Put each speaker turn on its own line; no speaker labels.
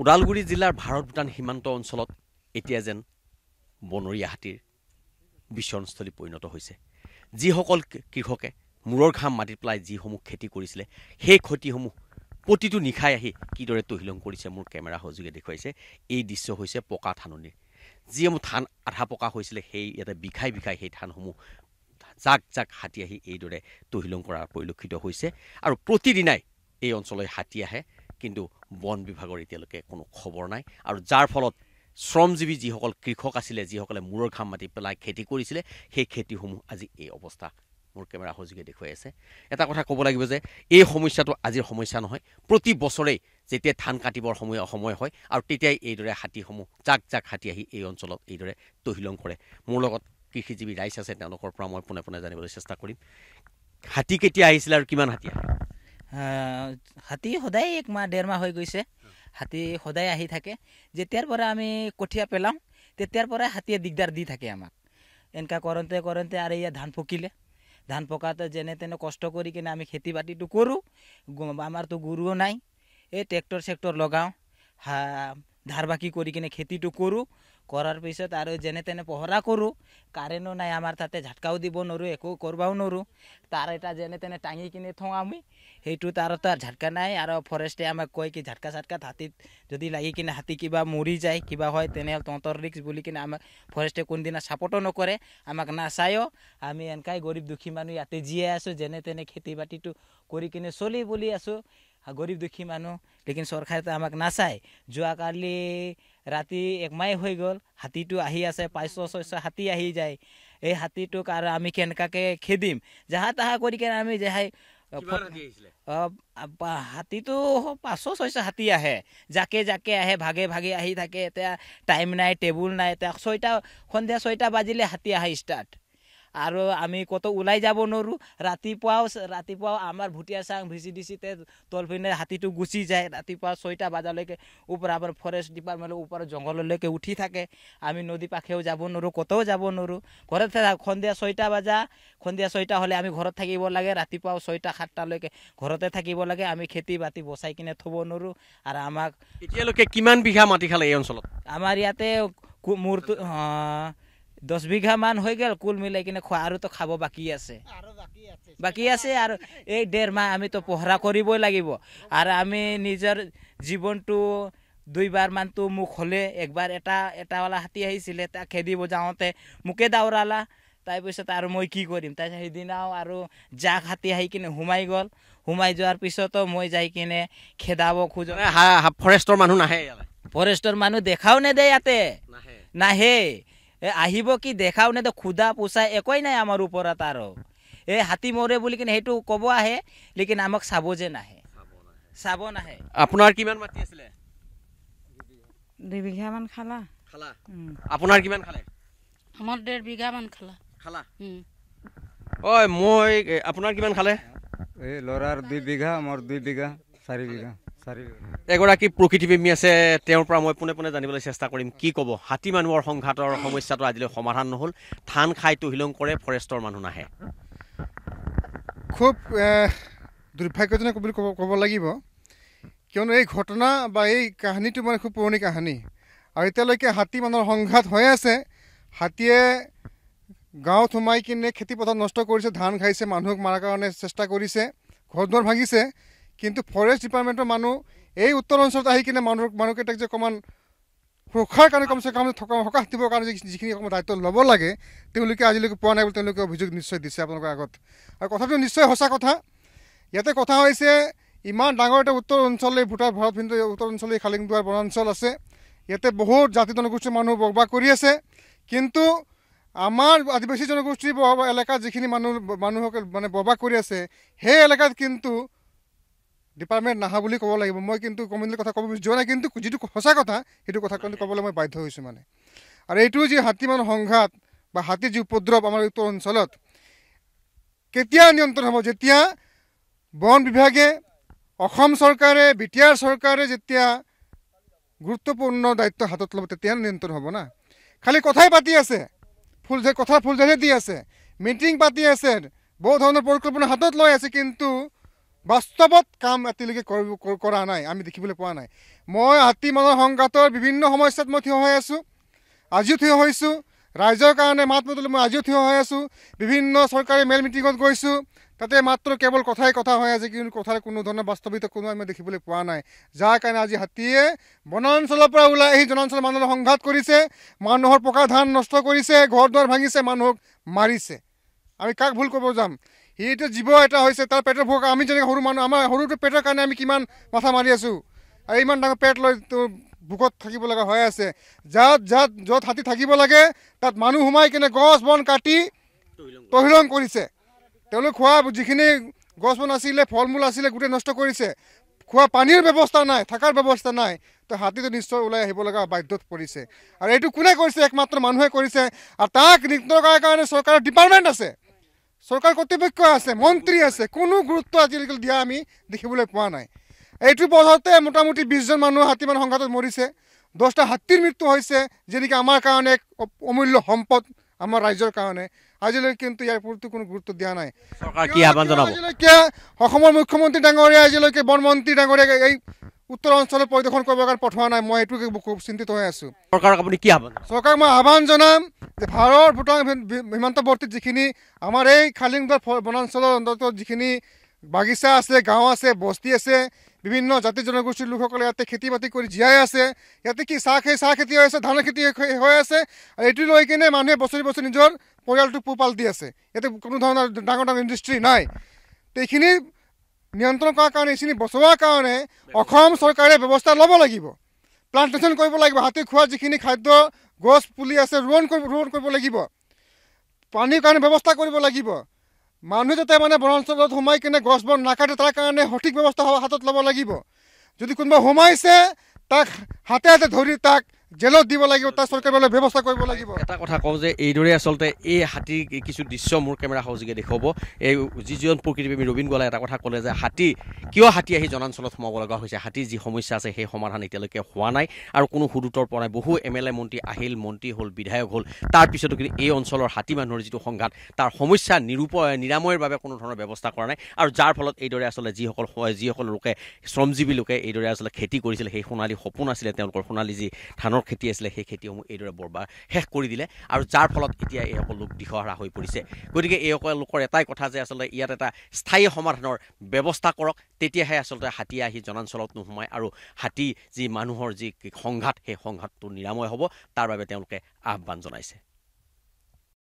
ওদালগুৰি জিলাৰ ভাৰত ভূটান সীমান্ত অঞ্চলত এতিয়া যেন বনৰীয়া হাতীৰ বিচৰণস্থলী পৈণত হৈছে যিসকল কৃষকে মূৰৰ ঘাম মাটিত পেলাই যিসমূহ খেতি কৰিছিলে সেই খেতিসমূহ প্ৰতিটো নিশাই আহি কিদৰে তহিলং কৰিছে মোৰ কেমেৰা সহযোগে দেখুৱাইছে এই দৃশ্য হৈছে পকা ধাননিৰ যিসমূহ ধান আধা পকা হৈছিলে সেই ইয়াতে বিষাই বিষাই সেই ধানসমূহ জাক জাক হাতী আহি এইদৰে তহিলং কৰা পৰিলক্ষিত হৈছে আৰু প্ৰতিদিনাই এই অঞ্চললৈ হাতী আহে কিন্তু বন বিভাগৰ এতিয়ালৈকে কোনো খবৰ নাই আৰু যাৰ ফলত শ্ৰমজীৱী যিসকল কৃষক আছিলে যিসকলে মূৰৰ ঘাম মাতি পেলাই খেতি কৰিছিলে সেই খেতিসমূহ আজি এই অৱস্থা মোৰ কেমেৰা সজোগে দেখুৱাই আছে এটা কথা ক'ব লাগিব যে এই সমস্যাটো আজিৰ সমস্যা নহয় প্ৰতি বছৰেই যেতিয়া ধান কাটিবৰ সময় সময় হয় আৰু তেতিয়াই এইদৰে হাতীসমূহ জাক জাক হাতী আহি এই অঞ্চলত এইদৰে তহিলং কৰে মোৰ লগত কৃষিজীৱী ৰাইজ আছে তেওঁলোকৰ পৰা মই পোনে পোনে জানিবলৈ চেষ্টা কৰিম হাতী কেতিয়া আহিছিলে আৰু কিমান হাতী আহিছিল
হাতী সদায় এক মাহ ডেৰ মাহ হৈ গৈছে হাতী সদায় আহি থাকে যেতিয়াৰ পৰা আমি কঠীয়া পেলাওঁ তেতিয়াৰ পৰাই হাতীয়ে দিগদাৰ দি থাকে আমাক এনেকুৱা কৰোঁতে কৰোঁতে আৰু ইয়াত ধান পকিলে ধান পকাতে যেনে তেনে কষ্ট কৰি কিনে আমি খেতি বাতিটো কৰোঁ আমাৰতো গৰুও নাই এই ট্ৰেক্টৰ চেক্টৰ লগাওঁ ধাৰ বাকী কৰি কিনে খেতিটো কৰোঁ কৰাৰ পিছত আৰু যেনে তেনে পহৰা কৰোঁ কাৰেণ্টো নাই আমাৰ তাতে ঝাটকাও দিব নোৱাৰোঁ একো কৰবাও নোৱাৰোঁ তাৰ এটা যেনে তেনে টাঙি কিনে থওঁ আমি সেইটো তাৰ তাৰ ঝাটকা নাই আৰু ফৰেষ্টে আমাক কয় কি ঝাটকা চাটকা হাতীত যদি লাগি কিনে হাতী কিবা মৰি যায় কিবা হয় তেনেহ'লে তহঁতৰ ৰিক্স বুলি কিনে আমাক ফৰেষ্টে কোনোদিনা চাপৰ্টো নকৰে আমাক নাচায়ো আমি এনেকুৱাই গৰীব দুখী মানুহ ইয়াতে জীয়াই আছোঁ যেনে তেনে খেতি বাতিটো কৰি কিনে চলি বুলি আছোঁ গৰীব দুখী মানুহ লেকিন চৰকাৰে তো আমাক নাচায় যোৱাকালি ৰাতি এক মাহে হৈ গ'ল হাতীটো আহি আছে পাঁচশ ছয়শ হাতী আহি যায় এই হাতীটোক আৰু আমি কেনেকুৱাকে খেদিম যাহা তাহা কৰি কেনে আমি যাহাই হাতীটো পাঁচশ ছয়শ হাতী আহে জাকে জাকে আহে ভাগে ভাগে আহি থাকে এতিয়া টাইম নাই টেবুল নাই এতিয়া ছয়টা সন্ধিয়া ছয়টা বাজিলে হাতী আহে ষ্টাৰ্ট আৰু আমি ক'তো ওলাই যাব নোৱাৰোঁ ৰাতিপুৱাও ৰাতিপুৱাও আমাৰ ভুটীয়া চাং ভিচি ডিচিতে তলফিনে হাতীটো গুচি যায় ৰাতিপুৱা ছয়টা বজালৈকে ওপৰত আমাৰ ফৰেষ্ট ডিপাৰ্টমেণ্টৰ ওপৰত জংঘললৈকে উঠি থাকে আমি নদী পাখেও যাব নোৱাৰোঁ ক'তো যাব নোৱাৰোঁ ঘৰত সন্ধিয়া ছয়টা বজা সন্ধিয়া ছয়টা হ'লে আমি ঘৰত থাকিব লাগে ৰাতিপুৱাও ছয়টা সাতটালৈকে ঘৰতে থাকিব লাগে আমি খেতি বাতি বচাই কিনে থ'ব নোৱাৰোঁ আৰু আমাক
এতিয়ালৈকে কিমান বিঘা মাটি খালে এই অঞ্চলত
আমাৰ ইয়াতে মূৰটো দহ বিঘামান হৈ গ'ল কুল মিলাই কিনে খোৱা আৰুতো খাব বাকী আছে বাকী আছে আৰু এই ডেৰ মাহ আমিতো পহৰা কৰিবই লাগিব আৰু আমি নিজৰ জীৱনটো দুইবাৰমানটো মোক হ'লে একবাৰ এটা এটাৱালা হাতী আহিছিলে তাক খেদিব যাওঁতে মোকে দাউৰালা তাৰপিছত আৰু মই কি কৰিম তাৰপিছত সেইদিনাও আৰু জাক হাতী আহি কিনে সোমাই গ'ল সোমাই যোৱাৰ পিছতো মই যাই কিনে খেদাব খোজোঁ ফৰেষ্টৰ মানুহ নাহে ফৰেষ্টৰ মানুহ দেখাও নেদে ইয়াতে নাহেই আহিব কি দেখাও নে খুদা পোচা একোৱেই নাই আমাৰ ওপৰত আৰু এই হাতী মৰে বুলি কিনে সেইটো ক'ব আহে লেকিন আমাক চাব যে নাহে চাব নাহে আপোনাৰ কিমান মাটি আছিলে দুবিঘামান খালা খালা আপোনাৰ কিমান খালে আমাৰ ডেৰ বিঘামান খালা খালা
অই মই আপোনাৰ কিমান খালে
এই ল'ৰাৰ দুই বিঘা মোৰ দুই বিঘা চাৰি বিঘা
এগৰাকী প্ৰকৃতিপ্ৰেমী আছে তেওঁৰ পৰা মই পোনে পোনে জানিবলৈ চেষ্টা কৰিম কি ক'ব হাতী মানুহৰ সংঘাতৰ সমস্যাটো আজিলৈ সমাধান নহ'ল ধান খাই তহিলং কৰে ফৰেষ্টৰ মানুহ নাহে
খুব দুৰ্ভাগ্যজনক বুলি ক'ব ক'ব লাগিব কিয়নো এই ঘটনা বা এই কাহিনীটো মানে খুব পুৰণি কাহিনী আৰু এতিয়ালৈকে হাতী মানুহৰ সংঘাত হৈ আছে হাতীয়ে গাঁৱত সোমাই কিনে খেতিপথাৰ নষ্ট কৰিছে ধান খাইছে মানুহক মাৰাৰ কাৰণে চেষ্টা কৰিছে ঘৰ দুৱাৰ ভাঙিছে কিন্তু ফরেস্ট ডিপার্টমেন্টের মানুষ এই উত্তর অঞ্চলত আহিকে মানুষ মানুষকিটাক যে অকান সুরক্ষার কারণে কমসে কম সকাশ দিবর কারণে যখন দায়িত্ব লব লাগে আজিলেক পয়া নাই বলে অভিযোগ নিশ্চয় দিছে আপনার আগত আর কথাটা নিশ্চয় সচা কথা ইয়াতে কথা হয়েছে ইমান ডর একটা উত্তর অঞ্চলে ভোটার ভারত ভিন্ন উত্তর অঞ্চলে খালিংদুয়ার বনাঞ্চল আছে ইয়াতে বহুত জাতি জনগোষ্ঠীর মানুষ বসবাস করে আছে কিন্তু আমার আদিবাসী জনগোষ্ঠীর এলাকা যেখানে মানুষ মানুষকে মানে বসবাস করে আছে সেই এলাকাত কিন্তু ডিপাৰ্টমেণ্ট নাহা বুলি ক'ব লাগিব মই কিন্তু কমিউনিটিৰ কথা ক'ব যোৱা নাই কিন্তু যিটো সঁচা কথা সেইটো কথা কিন্তু ক'বলৈ মই বাধ্য হৈছোঁ মানে আৰু এইটো যি হাতী মানুহ সংঘাত বা হাতীৰ যি উপদ্ৰৱ আমাৰ উত্তৰ অঞ্চলত কেতিয়া নিয়ন্ত্ৰণ হ'ব যেতিয়া বন বিভাগে অসম চৰকাৰে বি টি আৰ চৰকাৰে যেতিয়া গুৰুত্বপূৰ্ণ দায়িত্ব হাতত ল'ব তেতিয়া নিয়ন্ত্ৰণ হ'ব না খালি কথাই পাতি আছে ফুল কথা ফুলজাৰে দি আছে মিটিং পাতি আছে বহু ধৰণৰ পৰিকল্পনা হাতত লৈ আছে কিন্তু বাস্তৱত কাম এতিয়ালৈকে কৰা নাই আমি দেখিবলৈ পোৱা নাই মই হাতী মানৱ সংঘাতৰ বিভিন্ন সমস্যাত মই থিয় হৈ আছোঁ আজিও থিয় হৈছোঁ ৰাইজৰ কাৰণে মাত মাতিলোঁ মই আজিও থিয় হৈ আছোঁ বিভিন্ন চৰকাৰী মেল মিটিঙত গৈছোঁ তাতে মাত্ৰ কেৱল কথাই কথা হৈ আছে কিন্তু কথাৰ কোনো ধৰণৰ বাস্তৱিকতা কোনো আমি দেখিবলৈ পোৱা নাই যাৰ কাৰণে আজি হাতীয়ে বনাঞ্চলৰ পৰা ওলাই আহি জনাঞ্চলৰ মানুহৰ সংঘাত কৰিছে মানুহৰ পকা ধান নষ্ট কৰিছে ঘৰ দুৱাৰ ভাঙিছে মানুহক মাৰিছে আমি কাক ভুল ক'ব যাম সি এতিয়া জীৱ এটা হৈছে তাৰ পেটৰ ভোক আমি যেনেকৈ সৰু মানুহ আমাৰ সৰুটো পেটৰ কাৰণে আমি কিমান মাথা মাৰি আছোঁ আৰু ইমান ডাঙৰ পেট লৈ তোৰ ভোকত থাকিব লগা হৈ আছে যাত যাত য'ত হাতী থাকিব লাগে তাত মানুহ সোমাই কিনে গছ বন কাটি তহিলং কৰিছে তেওঁলোক খোৱা যিখিনি গছ বন আছিলে ফল মূল আছিলে গোটেই নষ্ট কৰিছে খোৱা পানীৰ ব্যৱস্থা নাই থকাৰ ব্যৱস্থা নাই তো হাতীটো নিশ্চয় ওলাই আহিব লগা বাধ্যত পৰিছে আৰু এইটো কোনে কৰিছে একমাত্ৰ মানুহে কৰিছে আৰু তাক নিতৰ কাৰণে চৰকাৰৰ ডিপাৰ্টমেণ্ট আছে চৰকাৰ কৰ্তৃপক্ষ আছে মন্ত্ৰী আছে কোনো গুৰুত্ব আজিলৈকে দিয়া আমি দেখিবলৈ পোৱা নাই এইটো বছৰতে মোটামুটি বিছজন মানুহ হাতীমান সংঘাতত মৰিছে দহটা হাতীৰ মৃত্যু হৈছে যে নেকি আমাৰ কাৰণে এক অমূল্য সম্পদ আমাৰ ৰাইজৰ কাৰণে আজিলৈকে কিন্তু ইয়াৰ প্ৰতি কোনো গুৰুত্ব দিয়া নাই আজিলৈকে অসমৰ মুখ্যমন্ত্ৰী ডাঙৰীয়া আজিলৈকে বনমন্ত্ৰী ডাঙৰীয়া এই উত্তৰ অঞ্চলত পৰিদৰ্শন কৰিবৰ কাৰণে পঠোৱা নাই মই এইটোকে চিন্তিত হৈ আছো
চৰকাৰক আপুনি কি আহ্বান
চৰকাৰক মই আহ্বান জনাম যে ভাৰত ভূটান সীমান্তৱৰ্তী যিখিনি আমাৰ এই খালিং বনাঞ্চলৰ অন্তৰ্গত যিখিনি বাগিচা আছে গাঁও আছে বস্তি আছে বিভিন্ন জাতি জনগোষ্ঠীৰ লোকসকলে ইয়াতে খেতি বাতি কৰি জীয়াই আছে ইয়াতে কি চাহ খেতি চাহ খেতি হৈ আছে ধানৰ খেতি হৈ আছে আৰু এইটো লৈ কিনে মানুহে বছৰি বছৰি নিজৰ পৰিয়ালটো পোহপাল দি আছে ইয়াতে কোনো ধৰণৰ ডাঙৰ ডাঙৰ ইণ্ডাষ্ট্ৰী নাই এইখিনি নিয়ন্ত্ৰণ কৰাৰ কাৰণে এইখিনি বচোৱাৰ কাৰণে অসম চৰকাৰে ব্যৱস্থা ল'ব লাগিব প্লানটেশ্যন কৰিব লাগিব হাতী খোৱা যিখিনি খাদ্য গছ পুলি আছে ৰোৱণ কৰিব ৰোৱণ কৰিব লাগিব পানীৰ কাৰণে ব্যৱস্থা কৰিব লাগিব মানুহ যাতে মানে বনাঞ্চলত সোমাই কিনে গছ বন নাকাটে তাৰ কাৰণে সঠিক ব্যৱস্থা হাতত ল'ব লাগিব যদি কোনোবা সোমাইছে তাক হাতে হাতে ধৰি তাক জেলত দিব লাগিব তাৰ চৰকাৰে ব্যৱস্থা কৰিব লাগিব
এটা কথা কওঁ যে এইদৰে আচলতে এই হাতীৰ কিছু দৃশ্য মোৰ কেমেৰা সহযোগে দেখুৱাব এই যিজন প্ৰকৃতিপ্ৰেমী ৰবীন গোৱালাই এটা কথা ক'লে যে হাতী কিয় হাতী আহি জনাঞ্চলত সোমাব লগা হৈছে হাতীৰ যি সমস্যা আছে সেই সমাধান এতিয়ালৈকে হোৱা নাই আৰু কোনো সুদূতৰ পৰা নাই বহু এম এল এ মন্ত্ৰী আহিল মন্ত্ৰী হ'ল বিধায়ক হ'ল তাৰপিছতো কিন্তু এই অঞ্চলৰ হাতী মানুহৰ যিটো সংঘাত তাৰ সমস্যা নিৰূপ নিৰাময়ৰ বাবে কোনো ধৰণৰ ব্যৱস্থা কৰা নাই আৰু যাৰ ফলত এইদৰে আচলতে যিসকল যিসকল লোকে শ্ৰমজীৱী লোকে এইদৰে আচলতে খেতি কৰিছিলে সেই সোণালী সপোন আছিলে তেওঁলোকৰ সোণালী যি ধানৰ যিসমূহ খেতি আছিলে সেই খেতিসমূহ এইদৰে বৰবাৰ শেষ কৰি দিলে আৰু যাৰ ফলত এতিয়া এইসকল লোক দিশহাৰা হৈ পৰিছে গতিকে এইসকল লোকৰ এটাই কথা যে আচলতে ইয়াত এটা স্থায়ী সমাধানৰ ব্যৱস্থা কৰক তেতিয়াহে আচলতে হাতী আহি জনাঞ্চলত নোসোমায় আৰু হাতী যি মানুহৰ যি সংঘাত সেই সংঘাতটো নিৰাময় হ'ব তাৰ বাবে তেওঁলোকে আহ্বান জনাইছে